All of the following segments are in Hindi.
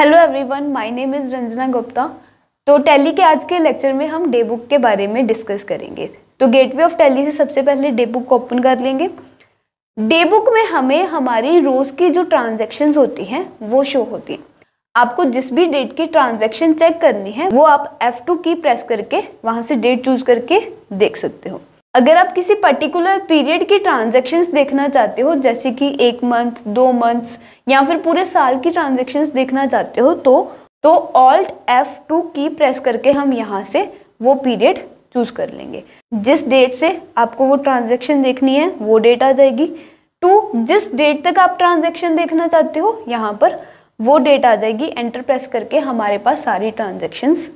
hello everyone my name is Ranjana Gupta तो टेली के आज के लेक्चर में हम डे बुक के बारे में डिस्कस करेंगे तो गेटवे ऑफ टेली से सबसे पहले डे बुक को ओपन कर लेंगे डे बुक में हमें हमारी रोज़ की जो ट्रांजेक्शन्स होती हैं वो शो होती हैं आपको जिस भी डेट की ट्रांजेक्शन चेक करनी है वो आप एफ़ की प्रेस करके वहाँ से डेट चूज़ करके देख सकते हो अगर आप किसी पर्टिकुलर पीरियड की ट्रांजेक्शन्स देखना चाहते हो जैसे कि एक मंथ दो मंथ्स या फिर पूरे साल की ट्रांजेक्शन्स देखना चाहते हो तो तो Alt F two key press करके हम यहाँ से वो पीरियड चूज़ कर लेंगे जिस डेट से आपको वो ट्रांजेक्शन देखनी है वो डेट आ जाएगी टू जिस डेट तक आप ट्रांजेक्शन देखना चाहते हो यहाँ पर वो डेट आ जाएगी एंटर प्रेस करके हमारे पास सारी ट्रांजेक्शन्स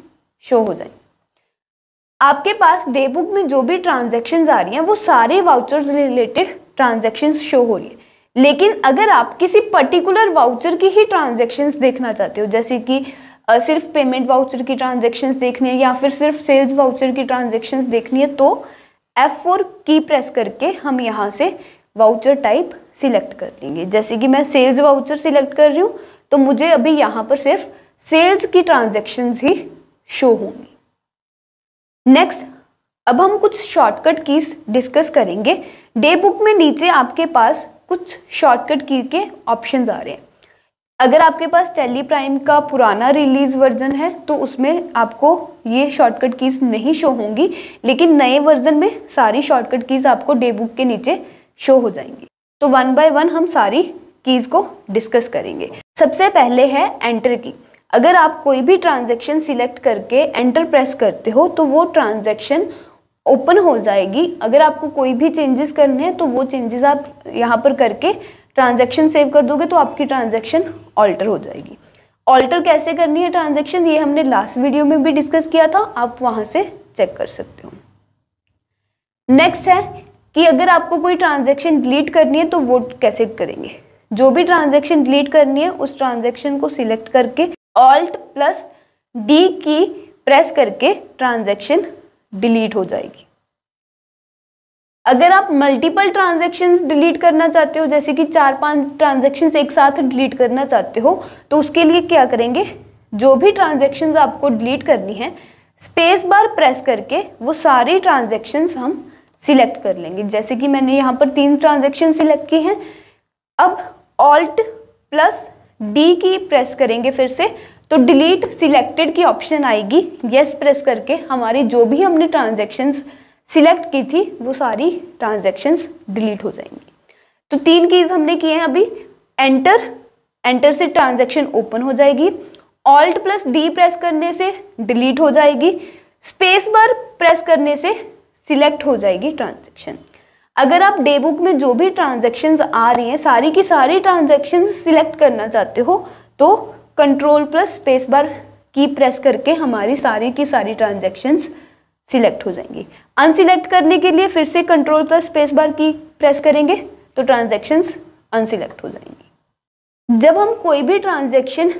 शो हो जाएंगी आपके पास डे बुक में जो भी ट्रांजेक्शन आ रही हैं वो सारे वाउचर्स रिलेटेड ट्रांजेक्शन शो हो रही है लेकिन अगर आप किसी पर्टिकुलर वाउचर की ही ट्रांजेक्शन देखना चाहते हो जैसे कि सिर्फ पेमेंट वाउचर की ट्रांजेक्शन देखनी है या फिर सिर्फ सेल्स वाउचर की ट्रांजेक्शन देखनी है तो एफ फोर की प्रेस करके हम यहाँ से वाउचर टाइप सिलेक्ट कर लेंगे जैसे कि मैं सेल्स वाउचर सिलेक्ट कर रही हूँ तो मुझे अभी यहाँ पर सिर्फ सेल्स की ट्रांजेक्शन्स ही शो होंगी नेक्स्ट अब हम कुछ शॉर्टकट कीज डिस्कस करेंगे डे बुक में नीचे आपके पास कुछ शॉर्टकट की के ऑप्शन आ रहे हैं अगर आपके पास टेली प्राइम का पुराना रिलीज वर्जन है तो उसमें आपको ये शॉर्टकट कीज़ नहीं शो होंगी लेकिन नए वर्जन में सारी शॉर्टकट कीज़ आपको डे बुक के नीचे शो हो जाएंगी तो वन बाय वन हम सारी कीज़ को डिस्कस करेंगे सबसे पहले है एंटर की अगर आप कोई भी ट्रांजेक्शन सिलेक्ट करके एंटर प्रेस करते हो तो वो ट्रांजेक्शन ओपन हो जाएगी अगर आपको कोई भी चेंजेस करने हैं तो वो चेंजेस आप यहाँ पर करके ट्रांजेक्शन सेव कर दोगे तो आपकी ट्रांजेक्शन ऑल्टर हो जाएगी ऑल्टर कैसे करनी है ट्रांजेक्शन ये हमने लास्ट वीडियो में भी डिस्कस किया था आप वहाँ से चेक कर सकते हो नेक्स्ट है कि अगर आपको कोई ट्रांजेक्शन डिलीट करनी है तो वो कैसे करेंगे जो भी ट्रांजेक्शन डिलीट करनी है उस ट्रांजेक्शन को सिलेक्ट करके alt plus D key press करके ट्रांजैक्शन डिलीट हो जाएगी अगर आप मल्टीपल ट्रांजेक्शन्स डिलीट करना चाहते हो जैसे कि चार पांच ट्रांजेक्शन एक साथ डिलीट करना चाहते हो तो उसके लिए क्या करेंगे जो भी ट्रांजेक्शन आपको डिलीट करनी है स्पेस बार प्रेस करके वो सारी ट्रांजेक्शन्स हम सिलेक्ट कर लेंगे जैसे कि मैंने यहाँ पर तीन ट्रांजेक्शन सिलेक्ट की हैं अब alt plus D key press करेंगे फिर से तो डिलीट सिलेक्टेड की ऑप्शन आएगी यस प्रेस करके हमारी जो भी हमने ट्रांजेक्शन्स सिलेक्ट की थी वो सारी ट्रांजेक्शन्स डिलीट हो जाएंगी तो तीन कीज़ हमने किए हैं अभी एंटर एंटर से ट्रांजेक्शन ओपन हो जाएगी ऑल्ट प्लस डी प्रेस करने से डिलीट हो जाएगी स्पेस बार प्रेस करने से सिलेक्ट हो जाएगी ट्रांजेक्शन अगर आप डे बुक में जो भी ट्रांजेक्शन्स आ रही हैं सारी की सारी ट्रांजेक्शन सिलेक्ट करना चाहते हो तो कंट्रोल प्लस स्पेस बार की प्रेस करके हमारी सारी की सारी ट्रांजेक्शन्स सिलेक्ट हो जाएंगी अनसिलेक्ट करने के लिए फिर से कंट्रोल प्लस स्पेस बार की प्रेस करेंगे तो ट्रांजेक्शन्स अनसिलेक्ट हो जाएंगी जब हम कोई भी ट्रांजेक्शन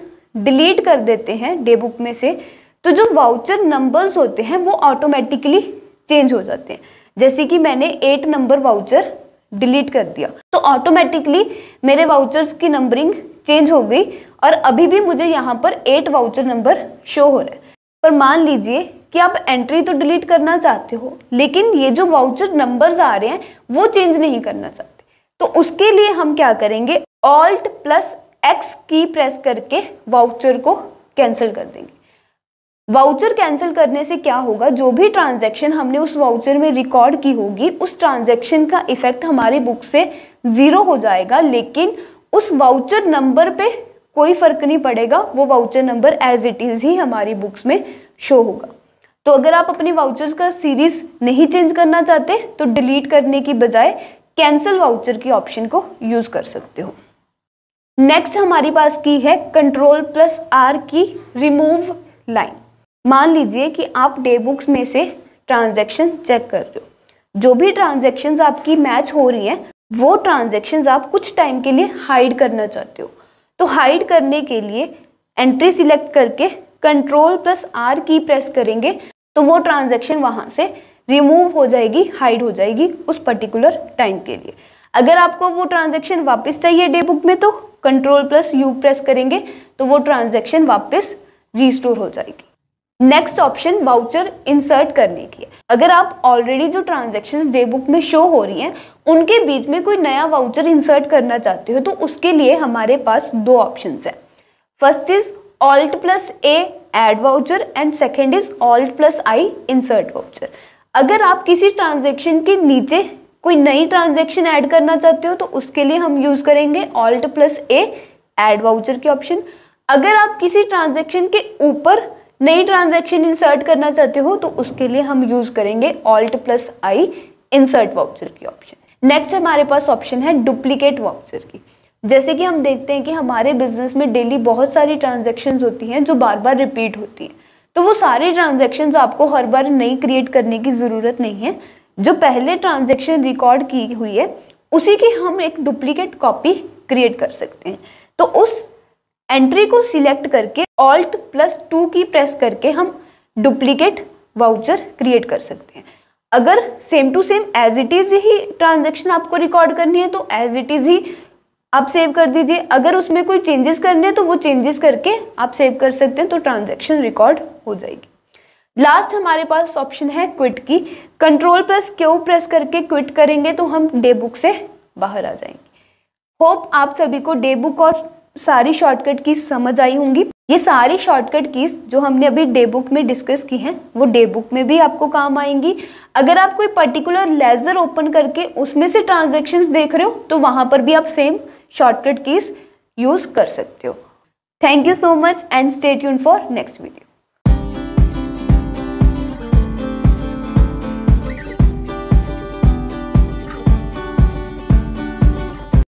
डिलीट कर देते हैं डे बुक में से तो जो वाउचर नंबर्स होते हैं वो ऑटोमेटिकली चेंज हो जाते हैं जैसे कि मैंने एट नंबर वाउचर डिलीट कर दिया तो ऑटोमेटिकली मेरे वाउचर्स की नंबरिंग चेंज हो गई और अभी भी मुझे यहाँ पर एट वाउचर नंबर शो हो रहा है पर मान लीजिए कि आप एंट्री तो डिलीट करना चाहते हो लेकिन ये जो वाउचर नंबर्स आ रहे हैं वो चेंज नहीं करना चाहते तो उसके लिए हम क्या करेंगे alt plus X key press करके वाउचर को कैंसिल कर देंगे वाउचर कैंसिल करने से क्या होगा जो भी ट्रांजैक्शन हमने उस वाउचर में रिकॉर्ड की होगी उस ट्रांजैक्शन का इफेक्ट हमारे बुक से ज़ीरो हो जाएगा लेकिन उस वाउचर नंबर पे कोई फ़र्क नहीं पड़ेगा वो voucher number as it is ही हमारी बुक्स में शो होगा तो अगर आप अपने वाउचर्स का सीरीज़ नहीं चेंज करना चाहते तो डिलीट करने की बजाय कैंसिल वाउचर की ऑप्शन को यूज़ कर सकते हो नेक्स्ट हमारे पास की है control plus R key remove line मान लीजिए कि आप डे बुक्स में से ट्रांजैक्शन चेक कर रहे हो जो भी ट्रांजैक्शंस आपकी मैच हो रही हैं वो ट्रांजैक्शंस आप कुछ टाइम के लिए हाइड करना चाहते हो तो हाइड करने के लिए एंट्री सिलेक्ट करके control plus R key press करेंगे तो वो ट्रांजैक्शन वहाँ से रिमूव हो जाएगी हाइड हो जाएगी उस पर्टिकुलर टाइम के लिए अगर आपको वो ट्रांजेक्शन वापस चाहिए डे बुक में तो कंट्रोल प्लस यू प्रेस करेंगे तो वो ट्रांजेक्शन वापस रिस्टोर हो जाएगी नेक्स्ट ऑप्शन वाउचर इंसर्ट करने की है अगर आप ऑलरेडी जो ट्रांजेक्शन डे बुक में शो हो रही हैं उनके बीच में कोई नया वाउचर इंसर्ट करना चाहते हो तो उसके लिए हमारे पास दो ऑप्शन है first is alt plus A add voucher and second is alt plus I insert voucher अगर आप किसी ट्रांजेक्शन के नीचे कोई नई ट्रांजेक्शन ऐड करना चाहते हो तो उसके लिए हम यूज़ करेंगे alt plus A add voucher के ऑप्शन अगर आप किसी ट्रांजेक्शन के ऊपर नई ट्रांजेक्शन इंसर्ट करना चाहते हो तो उसके लिए हम यूज़ करेंगे alt plus I insert voucher की ऑप्शन नेक्स्ट हमारे पास ऑप्शन है डुप्लीकेट वाउचर की जैसे कि हम देखते हैं कि हमारे बिजनेस में डेली बहुत सारी ट्रांजेक्शन होती हैं जो बार बार रिपीट होती हैं तो वो सारी ट्रांजेक्शन आपको हर बार नई क्रिएट करने की ज़रूरत नहीं है जो पहले ट्रांजेक्शन रिकॉर्ड की हुई है उसी की हम एक डुप्लीकेट कॉपी क्रिएट कर सकते हैं तो उस एंट्री को सिलेक्ट करके alt plus two key press करके हम डुप्लीकेट वाउचर क्रिएट कर सकते हैं अगर same to same as it is ही ट्रांजेक्शन आपको रिकॉर्ड करनी है तो एज इट इज़ ही आप सेव कर दीजिए अगर उसमें कोई चेंजेस करने हैं तो वो चेंजेस करके आप सेव कर सकते हैं तो ट्रांजेक्शन रिकॉर्ड हो जाएगी लास्ट हमारे पास ऑप्शन है क्विट की कंट्रोल प्लस क्यू प्रेस करके क्विट करेंगे तो हम डे बुक से बाहर आ जाएंगे होप आप सभी को डे बुक और सारी शॉर्टकट कीज समझ आई होंगी ये सारी शॉर्टकट कीज जो हमने अभी डे बुक में डिस्कस की हैं वो डे बुक में भी आपको काम आएंगी अगर आप कोई पर्टिकुलर लेजर ओपन करके उसमें से ट्रांजेक्शन देख रहे हो तो वहाँ पर भी आप सेम शॉर्टकट कीज यूज़ कर सकते हो thank you so much and stay tune for next video